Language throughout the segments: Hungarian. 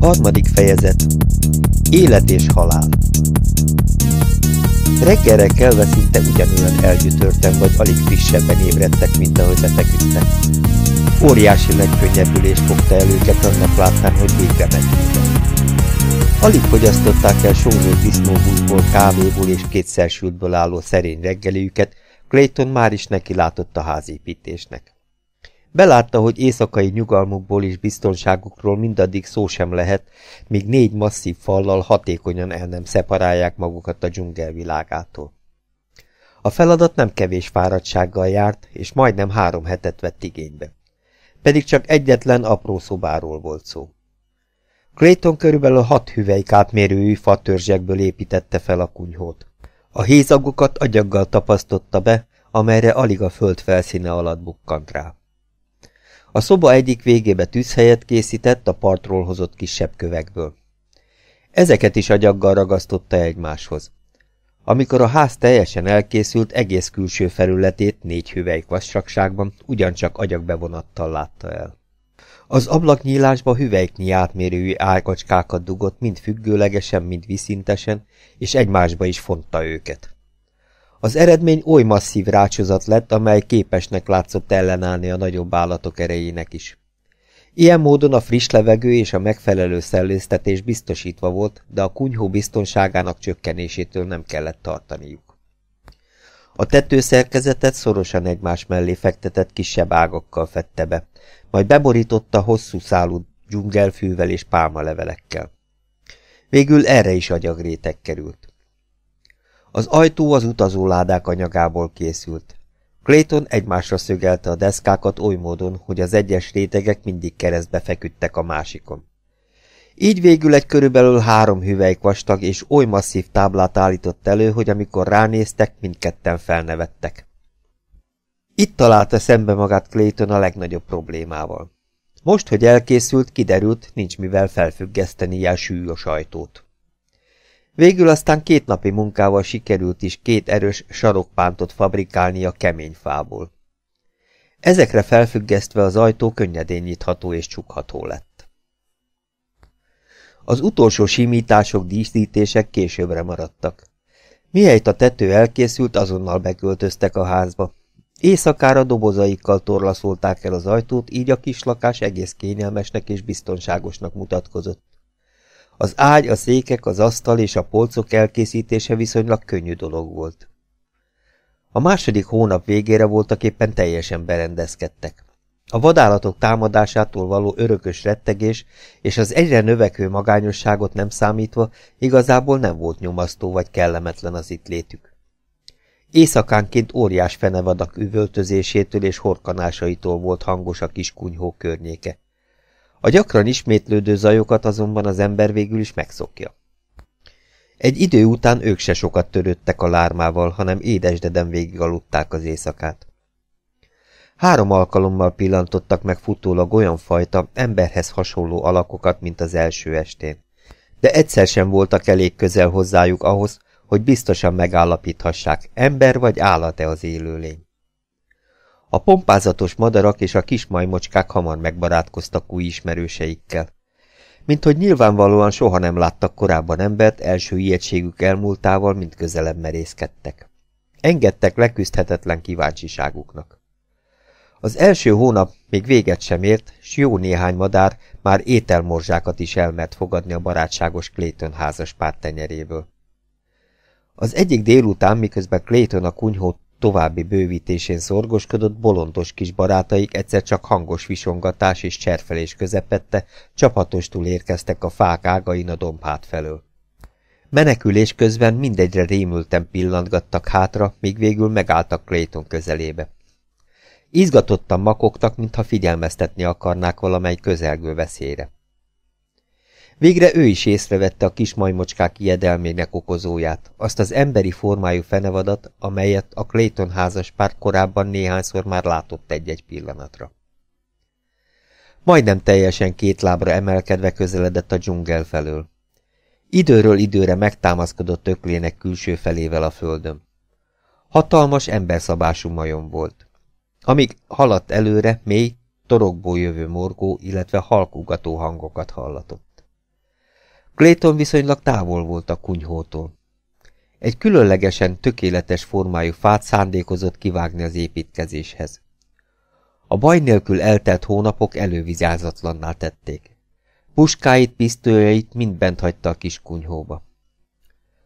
Harmadik fejezet Élet és halál Reggelre kelve szinte ugyanolyan elgyütörtem, vagy alig frissebben ébredtek, mint ahogy lefeküdtek. Óriási megkönnyebbülés fogta el őket annak láttán, hogy végre megyünk. Alig fogyasztották el sózó disznóhúzból, kávéból és kétszer sültből álló szerény reggeliüket, Clayton már is neki látott a házépítésnek. Belátta, hogy éjszakai nyugalmukból és biztonságukról mindaddig szó sem lehet, míg négy masszív fallal hatékonyan el nem szeparálják magukat a dzsungel világától. A feladat nem kevés fáradtsággal járt, és majdnem három hetet vett igénybe. Pedig csak egyetlen apró szobáról volt szó. Clayton körülbelül hat hüvelyk átmérőjű fatörzsekből építette fel a kunyhót. A hézagokat agyaggal tapasztotta be, amelyre alig a föld felszíne alatt bukkant rá. A szoba egyik végébe tűzhelyet készített a partról hozott kisebb kövekből. Ezeket is agyaggal ragasztotta egymáshoz. Amikor a ház teljesen elkészült, egész külső felületét négy hüvelyk vastagságban ugyancsak agyagbevonattal látta el. Az ablaknyílásba hüvelyknyi átmérőjű álkacskákat dugott, mind függőlegesen, mind viszintesen, és egymásba is fonta őket. Az eredmény oly masszív rácsozat lett, amely képesnek látszott ellenállni a nagyobb állatok erejének is. Ilyen módon a friss levegő és a megfelelő szellőztetés biztosítva volt, de a kunyhó biztonságának csökkenésétől nem kellett tartaniuk. A tetőszerkezetet szorosan egymás mellé fektetett kisebb ágakkal fette be, majd beborította hosszú szálú dzsungelfűvel és pálmalevelekkel. Végül erre is agyagréteg került. Az ajtó az utazóládák anyagából készült. Clayton egymásra szögelte a deszkákat oly módon, hogy az egyes rétegek mindig keresztbe feküdtek a másikon. Így végül egy körülbelül három hüvelyk vastag és oly masszív táblát állított elő, hogy amikor ránéztek, mindketten felnevettek. Itt találta szembe magát Clayton a legnagyobb problémával. Most, hogy elkészült, kiderült, nincs mivel a súlyos ajtót. Végül aztán két napi munkával sikerült is két erős sarokpántot fabrikálni a kemény fából. Ezekre felfüggesztve az ajtó könnyedén nyitható és csukható lett. Az utolsó simítások, díszítések későbbre maradtak. Mihelyt a tető elkészült, azonnal beköltöztek a házba. Éjszakára dobozaikkal torlaszolták el az ajtót, így a kislakás egész kényelmesnek és biztonságosnak mutatkozott. Az ágy, a székek, az asztal és a polcok elkészítése viszonylag könnyű dolog volt. A második hónap végére voltak éppen teljesen berendezkedtek. A vadállatok támadásától való örökös rettegés és az egyre növekvő magányosságot nem számítva igazából nem volt nyomasztó vagy kellemetlen az itt létük. Éjszakánként óriás fenevadak üvöltözésétől és horkanásaitól volt hangos a kis kunyhó környéke. A gyakran ismétlődő zajokat azonban az ember végül is megszokja. Egy idő után ők se sokat törődtek a lármával, hanem édesdeden végig aludták az éjszakát. Három alkalommal pillantottak meg futólag olyan fajta, emberhez hasonló alakokat, mint az első estén. De egyszer sem voltak elég közel hozzájuk ahhoz, hogy biztosan megállapíthassák, ember vagy állat-e az élőlény. A pompázatos madarak és a kis majmocskák hamar megbarátkoztak új ismerőseikkel. Mint hogy nyilvánvalóan soha nem láttak korábban embert, első ijegységük elmúltával mind közelebb merészkedtek. Engedtek leküzdhetetlen kíváncsiságuknak. Az első hónap még véget sem ért, s jó néhány madár már ételmorzsákat is elmert fogadni a barátságos Clayton házas pár tenyeréből. Az egyik délután, miközben Clayton a kunyhót További bővítésén szorgoskodott bolondos kis barátaik egyszer csak hangos visongatás és cserfelés közepette, csapatostul érkeztek a fák ágain a dombhát felől. Menekülés közben mindegyre rémülten pillantgattak hátra, míg végül megálltak Clayton közelébe. Izgatottan makogtak, mintha figyelmeztetni akarnák valamely közelgő veszélyre. Végre ő is észrevette a kis majmocskák ijedelmének okozóját, azt az emberi formájú fenevadat, amelyet a Clayton házas pár korábban néhányszor már látott egy-egy pillanatra. Majdnem teljesen két lábra emelkedve közeledett a dzsungel felől. Időről időre megtámaszkodott öklének külső felével a földön. Hatalmas emberszabású majom volt. Amíg haladt előre, mély, torokból jövő morgó, illetve halkugató hangokat hallatott. Clayton viszonylag távol volt a kunyhótól. Egy különlegesen tökéletes formájú fát szándékozott kivágni az építkezéshez. A baj nélkül eltelt hónapok elővizázatlanná tették. Puskáit, pisztolyait mind bent hagyta a kis kunyhóba.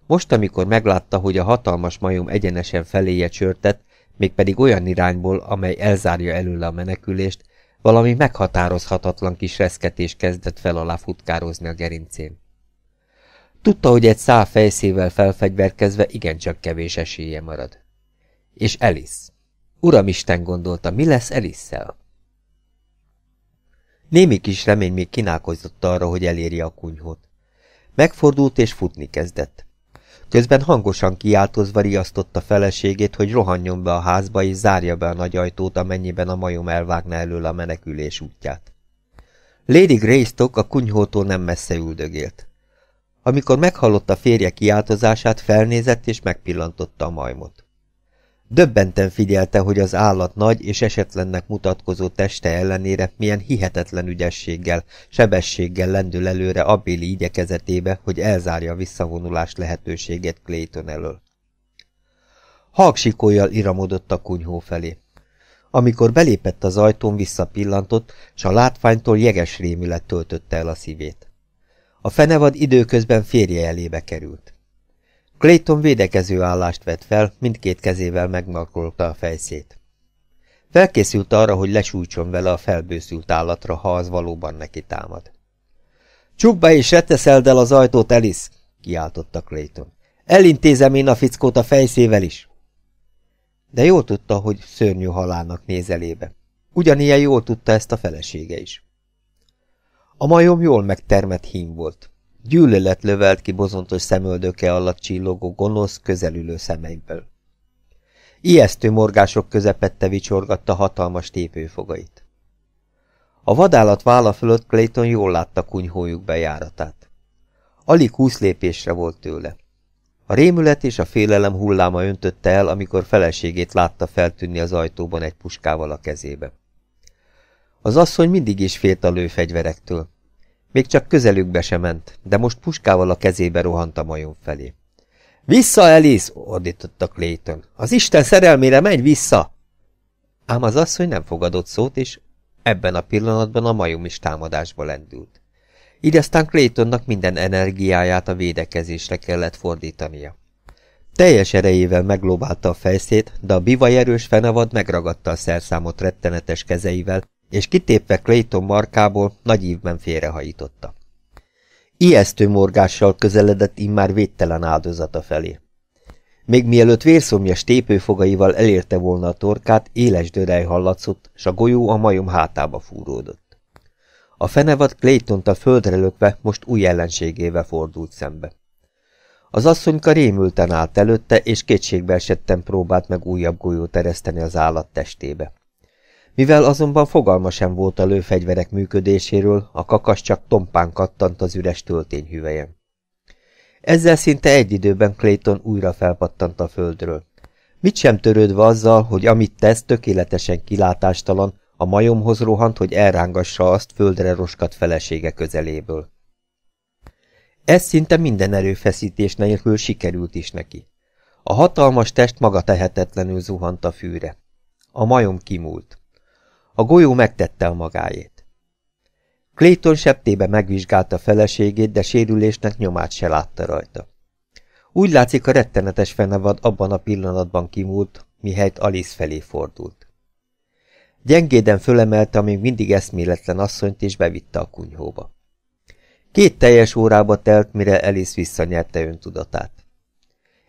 Most, amikor meglátta, hogy a hatalmas majom egyenesen feléje csörtett, mégpedig olyan irányból, amely elzárja előle a menekülést, valami meghatározhatatlan kis reszketés kezdett fel alá futkározni a gerincén. Tudta, hogy egy szál fejszével felfegyverkezve igencsak kevés esélye marad. És Elis. Uramisten gondolta, mi lesz Elisszel? Némi kis remény még kínálkozott arra, hogy eléri a kunyhót. Megfordult és futni kezdett. Közben hangosan kiáltozva riasztotta feleségét, hogy rohanjon be a házba és zárja be a nagy ajtót, amennyiben a majom elvágna elől a menekülés útját. Lady Greystock a kunyhótól nem messze üldögélt. Amikor meghallotta férje kiáltozását, felnézett és megpillantotta a majmot. Döbbenten figyelte, hogy az állat nagy és esetlennek mutatkozó teste ellenére milyen hihetetlen ügyességgel, sebességgel lendül előre abbéli igyekezetébe, hogy elzárja a visszavonulás lehetőségét Clayton elől. Halksikójjal iramodott a kunyhó felé. Amikor belépett az ajtón, visszapillantott, s a látványtól jeges rémület töltötte el a szívét. A fenevad időközben férje elébe került. Clayton védekező állást vett fel, mindkét kezével megmarkolta a fejszét. Felkészült arra, hogy lesújtson vele a felbőszült állatra, ha az valóban neki támad. – Csukd be és reteszeld el az ajtót, Elis! – kiáltotta Clayton. – Elintézem én a fickót a fejszével is! De jól tudta, hogy szörnyű halának néz elébe. Ugyanilyen jól tudta ezt a felesége is. A majom jól megtermett hím volt. Gyűlölet lövelt ki bozontos szemöldöke alatt csillogó gonosz, közelülő szemeiből. Ijesztő morgások közepette vicsorgatta hatalmas tépőfogait. A vadállat vála fölött Clayton jól látta kunyhójuk bejáratát. Alig húsz lépésre volt tőle. A rémület és a félelem hulláma öntötte el, amikor feleségét látta feltűnni az ajtóban egy puskával a kezébe. Az asszony mindig is félt a lőfegyverektől. Még csak közelükbe se ment, de most puskával a kezébe rohant a majom felé. Vissza, Elis! – ordította Clayton. Az Isten szerelmére menj vissza! Ám az asszony nem fogadott szót, és ebben a pillanatban a majom is támadásba lendült. Így aztán Claytonnak minden energiáját a védekezésre kellett fordítania. Teljes erejével meglóbálta a fejszét, de a bivaj erős fenevad megragadta a szerszámot rettenetes kezeivel, és kitépve Clayton markából nagy ívben félrehajította. Ijesztő morgással közeledett immár védtelen áldozata felé. Még mielőtt vérszomjas tépőfogaival elérte volna a torkát, éles dörej hallatszott, s a golyó a majom hátába fúródott. A fenevad clayton a földre lökve most új ellenségével fordult szembe. Az asszonyka rémülten állt előtte, és kétségbe esetten próbált meg újabb golyót ereszteni az állat testébe. Mivel azonban fogalma sem volt a lőfegyverek működéséről, a kakas csak tompán kattant az üres töltényhüvelyen. Ezzel szinte egy időben Clayton újra felpattant a földről. Mit sem törődve azzal, hogy amit tesz, tökéletesen kilátástalan, a majomhoz rohant, hogy elrángassa azt földre roskat felesége közeléből. Ez szinte minden erőfeszítés nélkül sikerült is neki. A hatalmas test maga tehetetlenül zuhant a fűre. A majom kimúlt. A golyó megtette a magáét. Clayton septébe megvizsgálta feleségét, de sérülésnek nyomát se látta rajta. Úgy látszik, a rettenetes fenevad abban a pillanatban kimúlt, mihelyt Alice felé fordult. Gyengéden fölemelte a még mindig eszméletlen asszonyt, és bevitte a kunyhóba. Két teljes órába telt, mire Alice visszanyerte öntudatát.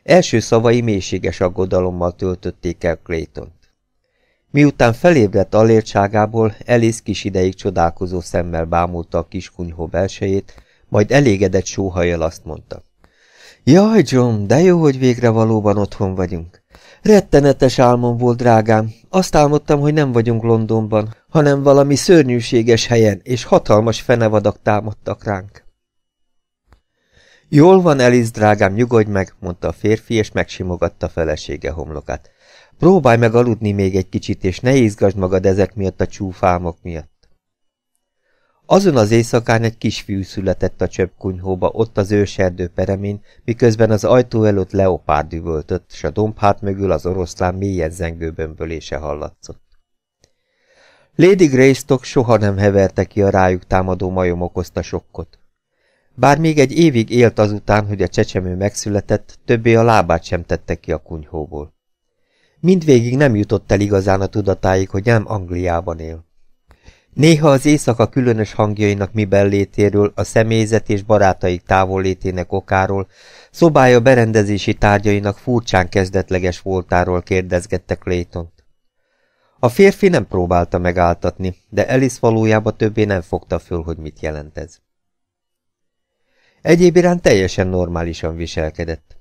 Első szavai mélységes aggodalommal töltötték el clayton -t. Miután felébredt alértságából, Elész kis ideig csodálkozó szemmel bámulta a kis kunyhó belsejét, majd elégedett sóhajjal azt mondta. Jaj, John, de jó, hogy végre valóban otthon vagyunk. Rettenetes álmom volt, drágám. Azt álmodtam, hogy nem vagyunk Londonban, hanem valami szörnyűséges helyen, és hatalmas fenevadak támadtak ránk. Jól van, Eliz, drágám, nyugodj meg, mondta a férfi, és megsimogatta felesége homlokát. Próbálj meg aludni még egy kicsit, és ne izgasd magad ezek miatt a csúfámok miatt. Azon az éjszakán egy kisfiú született a csöpkunyhóba, ott az őserdő peremén, miközben az ajtó előtt leopárd üvöltött, s a dombhát mögül az oroszlán mélyen zengő bömbölése hallatszott. Lady Greystock soha nem heverte ki a rájuk támadó majom okozta sokkot. Bár még egy évig élt azután, hogy a csecsemő megszületett, többé a lábát sem tette ki a kunyhóból. Mindvégig nem jutott el igazán a tudatáig, hogy nem Angliában él. Néha az éjszaka különös hangjainak mi bellétéről, a személyzet és barátaik távollétének okáról, szobája berendezési tárgyainak furcsán kezdetleges voltáról kérdezgette clayton -t. A férfi nem próbálta megáltatni, de Alice valójában többé nem fogta föl, hogy mit jelent ez. Egyéb iránt teljesen normálisan viselkedett.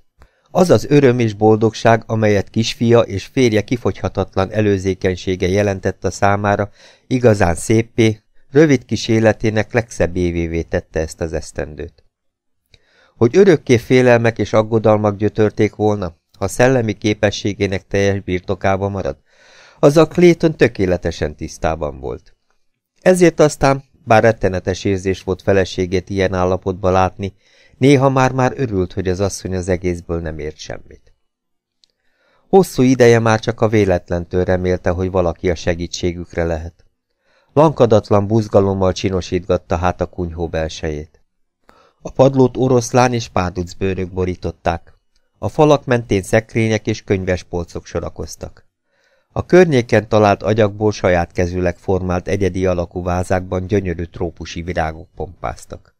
Az az öröm és boldogság, amelyet kisfia és férje kifogyhatatlan előzékenysége jelentett a számára, igazán szépé, rövid kis életének legszebb évévé tette ezt az esztendőt. Hogy örökké félelmek és aggodalmak gyötörték volna, ha szellemi képességének teljes birtokába marad, az a Clayton tökéletesen tisztában volt. Ezért aztán bár rettenetes érzés volt feleségét ilyen állapotba látni, néha már-már örült, hogy az asszony az egészből nem ért semmit. Hosszú ideje már csak a véletlentől remélte, hogy valaki a segítségükre lehet. Lankadatlan buzgalommal csinosítgatta hát a kunyhó belsejét. A padlót oroszlán és bőrök borították. A falak mentén szekrények és könyves polcok sorakoztak. A környéken talált agyakból saját kezűleg formált egyedi alakú vázákban gyönyörű trópusi virágok pompáztak.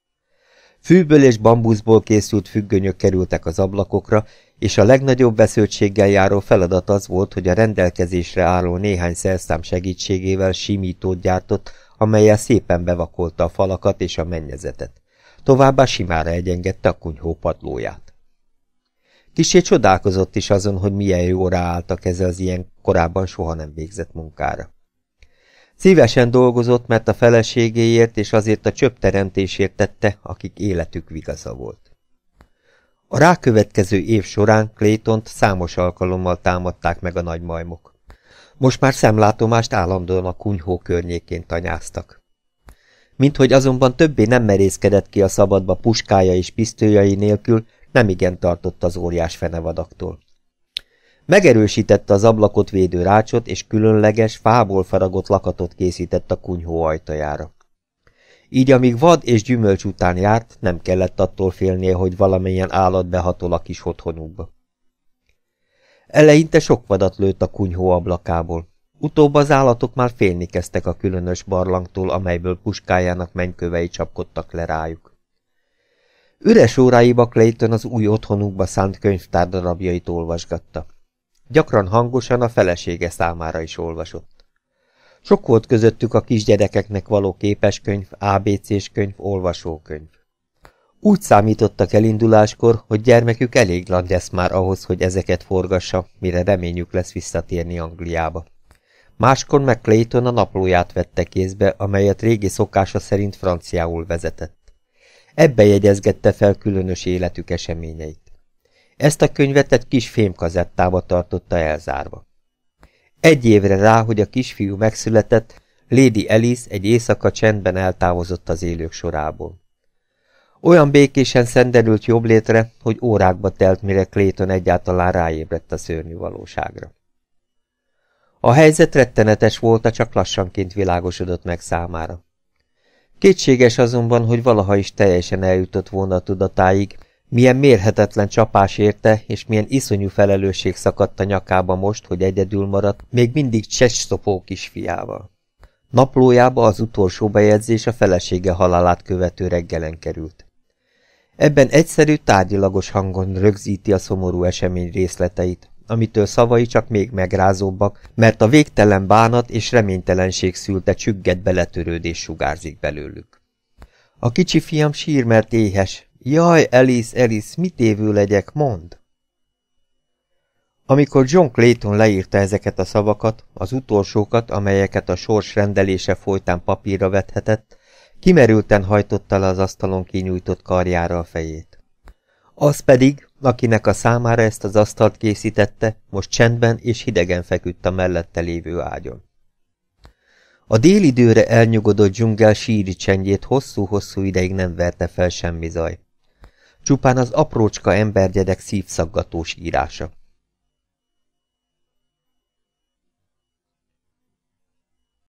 Fűből és bambuszból készült függönyök kerültek az ablakokra, és a legnagyobb veszőtséggel járó feladat az volt, hogy a rendelkezésre álló néhány szerszám segítségével simítót gyártott, amelyel szépen bevakolta a falakat és a mennyezetet. Továbbá simára egyengedte a kunyhó padlóját. Kisé csodálkozott is azon, hogy milyen jó ráállt keze az ilyen korábban soha nem végzett munkára. Szívesen dolgozott, mert a feleségéért és azért a csöpp teremtésért tette, akik életük vigaza volt. A rákövetkező év során Claytont számos alkalommal támadták meg a nagymajmok. Most már szemlátomást állandóan a kunyhó környékén tanyáztak. Minthogy azonban többé nem merészkedett ki a szabadba puskája és pisztolyai nélkül, nem igen tartott az óriás fenevadaktól. Megerősítette az ablakot védő rácsot, és különleges, fából faragott lakatot készített a kunyhó ajtajára. Így amíg vad és gyümölcs után járt, nem kellett attól félnie, hogy valamilyen állat behatol a kis otthonukba. Eleinte sok vadat lőtt a kunyhó ablakából. Utóbb az állatok már félni kezdtek a különös barlangtól, amelyből puskájának mennykövei csapkodtak le rájuk. Üres óráiba Clayton az új otthonukba szánt könyvtár darabjait olvasgatta. Gyakran hangosan a felesége számára is olvasott. Sok volt közöttük a kisgyerekeknek való képeskönyv, ABC-s könyv, olvasókönyv. Úgy számítottak elinduláskor, hogy gyermekük elég nagy lesz már ahhoz, hogy ezeket forgassa, mire reményük lesz visszatérni Angliába. Máskor meg Clayton a naplóját vette kézbe, amelyet régi szokása szerint franciául vezetett. Ebbe jegyezgette fel különös életük eseményeit. Ezt a könyvet egy kis fémkazettába tartotta elzárva. Egy évre rá, hogy a kisfiú megszületett, Lady Alice egy éjszaka csendben eltávozott az élők sorából. Olyan békésen szenderült jobb létre, hogy órákba telt, mire Clayton egyáltalán ráébredt a szörnyű valóságra. A helyzet rettenetes volt, a csak lassanként világosodott meg számára. Kétséges azonban, hogy valaha is teljesen eljutott volna a tudatáig, milyen mérhetetlen csapás érte, és milyen iszonyú felelősség szakadt a nyakába most, hogy egyedül maradt, még mindig csecstopó kisfiával. Naplójába az utolsó bejegyzés a felesége halálát követő reggelen került. Ebben egyszerű, tárgyilagos hangon rögzíti a szomorú esemény részleteit, amitől szavai csak még megrázóbbak, mert a végtelen bánat és reménytelenség szülte csügget beletörődés sugárzik belőlük. A kicsi fiam sír, mert éhes. Jaj, Elis, Elis, mit évő legyek, mond! Amikor John Clayton leírta ezeket a szavakat, az utolsókat, amelyeket a sors rendelése folytán papírra vethetett, kimerülten hajtotta le az asztalon kinyújtott karjára a fejét. Az pedig, akinek a számára ezt az asztalt készítette, most csendben és hidegen feküdt a mellette lévő ágyon. A délidőre elnyugodott dzsungel síri csendjét hosszú-hosszú ideig nem verte fel semmi zaj. Csupán az aprócska embergyedek szívszaggatós írása.